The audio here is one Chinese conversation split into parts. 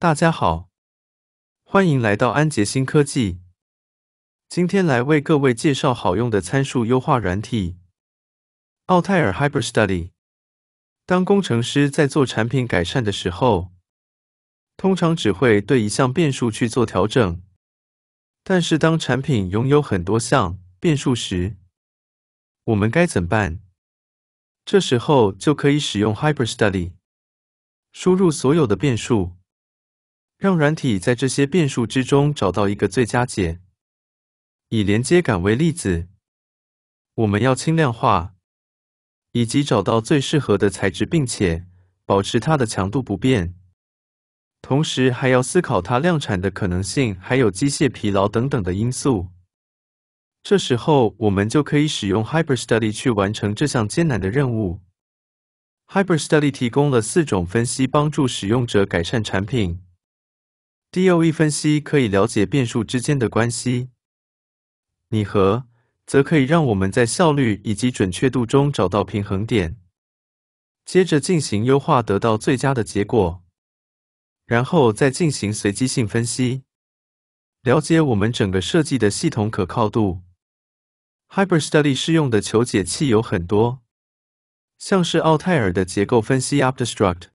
大家好，欢迎来到安捷新科技。今天来为各位介绍好用的参数优化软体——奥泰尔 HyperStudy。当工程师在做产品改善的时候，通常只会对一项变数去做调整。但是，当产品拥有很多项变数时，我们该怎办？这时候就可以使用 HyperStudy，输入所有的变数。让软体在这些变数之中找到一个最佳解。以连接杆为例子，我们要轻量化，以及找到最适合的材质，并且保持它的强度不变。同时，还要思考它量产的可能性，还有机械疲劳等等的因素。这时候，我们就可以使用 HyperStudy 去完成这项艰难的任务。HyperStudy 提供了四种分析，帮助使用者改善产品。DOE 分析可以了解变数之间的关系，拟合则可以让我们在效率以及准确度中找到平衡点，接着进行优化，得到最佳的结果，然后再进行随机性分析，了解我们整个设计的系统可靠度。HyperStudy 适用的求解器有很多，像是奥泰尔的结构分析 a p t i s t r u c t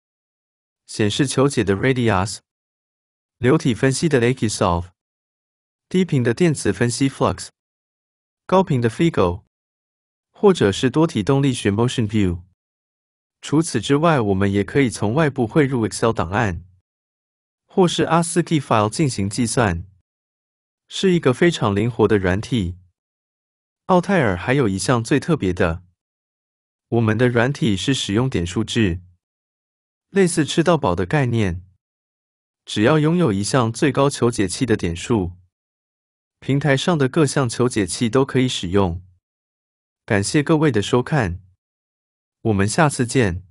显示求解的 Radius。流体分析的 l k i Solve，低频的电磁分析 Flux，高频的 f i g o 或者是多体动力学 Motion View。除此之外，我们也可以从外部汇入 Excel 档案，或是 ASCII file 进行计算，是一个非常灵活的软体。奥泰尔还有一项最特别的，我们的软体是使用点数制，类似吃到饱的概念。只要拥有一项最高求解器的点数，平台上的各项求解器都可以使用。感谢各位的收看，我们下次见。